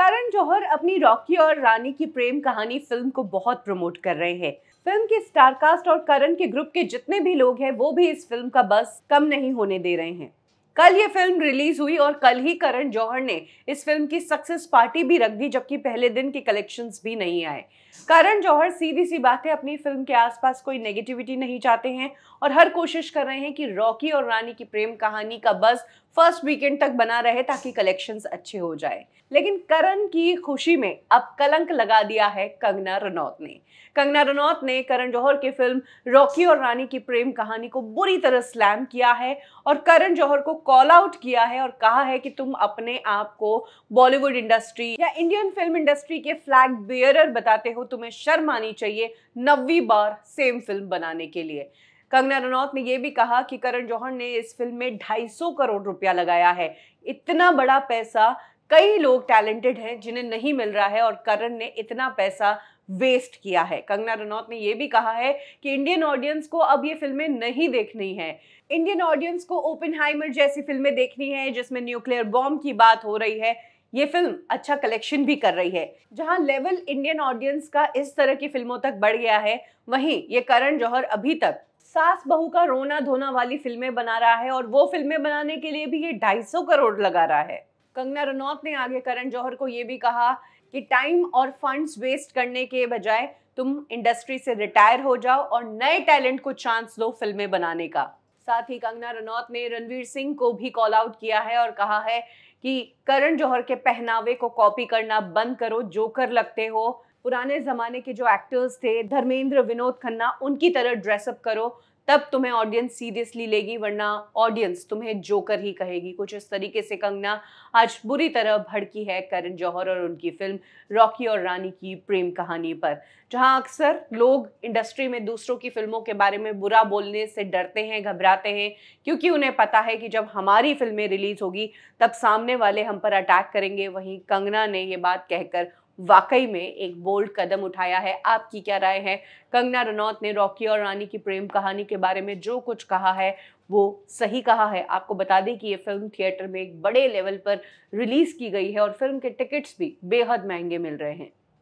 करण जौहर अपनी रॉकी और रानी की प्रेम कहानी फिल्म को बहुत प्रमोट कर रहे हैं फिल्म के स्टारकास्ट और करण के ग्रुप के जितने भी लोग हैं वो भी इस फिल्म का बस कम नहीं होने दे रहे हैं कल ये फिल्म रिलीज हुई और कल ही करण जौहर ने इस फिल्म की सक्सेस पार्टी भी रख दी जबकि पहले दिन के कलेक्शंस भी नहीं आए करण जौहर सीधी सी बात है अपनी फिल्म के आसपास कोई नेगेटिविटी नहीं चाहते हैं और हर कोशिश कर रहे हैं कि रॉकी और रानी की प्रेम कहानी का बस फर्स्ट वीकेंड तक बना रहे ताकि कलेक्शंस अच्छे हो जाए लेकिन करण की खुशी में अब कलंक लगा दिया है कंगना रनौत ने कंगना रनौत ने करण जौहर की फिल्म रॉकी और रानी की प्रेम कहानी को बुरी तरह स्लैम किया है और करण जौहर को कॉल आउट किया है और कहा है कि तुम अपने आप को बॉलीवुड इंडस्ट्री या इंडियन फिल्म इंडस्ट्री के फ्लैग बेयरर बताते हो तुम्हें शर्म आनी चाहिए नवी बार सेम फिल्म बनाने के लिए कंगना रनौत ने यह भी कहा कि करण जौहर ने इस फिल्म में 250 करोड़ रुपया लगाया है इतना बड़ा पैसा कई लोग टैलेंटेड हैं जिन्हें नहीं मिल रहा है और करण ने इतना पैसा वेस्ट किया है कंगना रनौत ने यह भी कहा है कि इंडियन ऑडियंस को अब ये फिल्में नहीं देखनी है इंडियन ऑडियंस को ओपन हाइमर जैसी फिल्में देखनी है जिसमें न्यूक्लियर बॉम्ब की बात हो रही है ये फिल्म अच्छा कलेक्शन भी कर रही है जहां लेवल इंडियन ऑडियंस का इस तरह की फिल्मों तक बढ़ गया है वहीं ये करण जौहर अभी तक सास बहू का रोना धोना वाली फिल्में बना रहा है और वो फिल्में बनाने के लिए भी ये ढाई सौ करोड़ लगा रहा है कंगना रनौत ने आगे करण जौहर को ये भी कहा कि टाइम और फंड्स वेस्ट करने के बजाय तुम इंडस्ट्री से रिटायर हो जाओ और नए टैलेंट को चांस दो फिल्में बनाने का साथ ही कंगना रनौत ने रणवीर सिंह को भी कॉल आउट किया है और कहा है कि करण जौहर के पहनावे को कॉपी करना बंद करो जोकर लगते हो पुराने ज़माने के जो एक्टर्स थे धर्मेंद्र विनोद खन्ना उनकी तरह ड्रेसअप करो तब तुम्हें ऑडियंस सीरियसली लेगी वरना ऑडियंस तुम्हें जोकर ही कहेगी कुछ इस तरीके से कंगना आज बुरी तरह भड़की है करण जौहर और उनकी फिल्म रॉकी और रानी की प्रेम कहानी पर जहां अक्सर लोग इंडस्ट्री में दूसरों की फिल्मों के बारे में बुरा बोलने से डरते हैं घबराते हैं क्योंकि उन्हें पता है कि जब हमारी फिल्में रिलीज होगी तब सामने वाले हम पर अटैक करेंगे वहीं कंगना ने ये बात कहकर वाकई में एक बोल्ड कदम उठाया है आपकी क्या राय है कंगना रनौत ने रॉकी और रानी की प्रेम कहानी के बारे में जो कुछ कहा है वो सही कहा है आपको बता दें कि ये फिल्म थिएटर में एक बड़े लेवल पर रिलीज़ की गई है और फिल्म के टिकट्स भी बेहद महंगे मिल रहे हैं